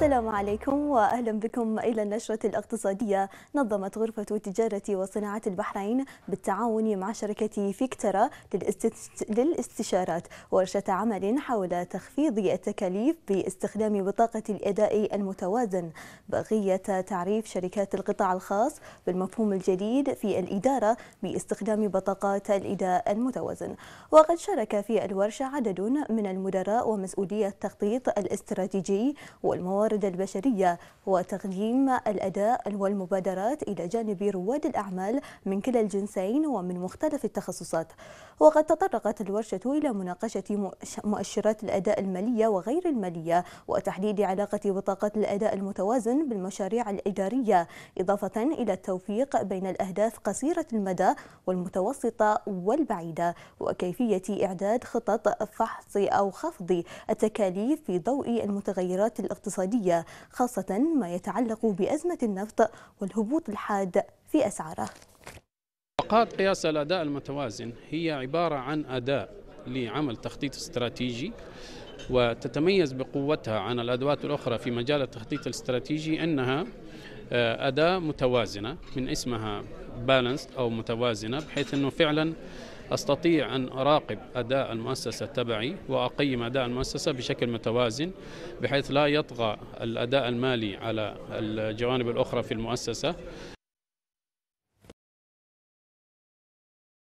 السلام عليكم واهلا بكم الى النشره الاقتصاديه نظمت غرفه التجاره وصناعه البحرين بالتعاون مع شركه فيكترا للاستشارات ورشه عمل حول تخفيض التكاليف باستخدام بطاقه الاداء المتوازن بغيه تعريف شركات القطاع الخاص بالمفهوم الجديد في الاداره باستخدام بطاقات الاداء المتوازن وقد شارك في الورشه عدد من المدراء ومسؤولي التخطيط الاستراتيجي والموارد الموارد البشرية وتقديم الأداء والمبادرات إلى جانب رواد الأعمال من كلا الجنسين ومن مختلف التخصصات وقد تطرقت الورشة إلى مناقشة مؤشرات الأداء المالية وغير المالية وتحديد علاقة بطاقة الأداء المتوازن بالمشاريع الإدارية إضافة إلى التوفيق بين الأهداف قصيرة المدى والمتوسطة والبعيدة وكيفية إعداد خطط فحص أو خفض التكاليف في ضوء المتغيرات الاقتصادية الدولية خاصة ما يتعلق بأزمة النفط والهبوط الحاد في أسعاره نقاط قياس الأداء المتوازن هي عبارة عن أداء لعمل تخطيط استراتيجي وتتميز بقوتها عن الأدوات الأخرى في مجال التخطيط الاستراتيجي أنها آه، أداة متوازنة من اسمها بالانس أو متوازنة بحيث أنه فعلا أستطيع أن أراقب أداء المؤسسة تبعي وأقيم أداء المؤسسة بشكل متوازن بحيث لا يطغى الأداء المالي على الجوانب الأخرى في المؤسسة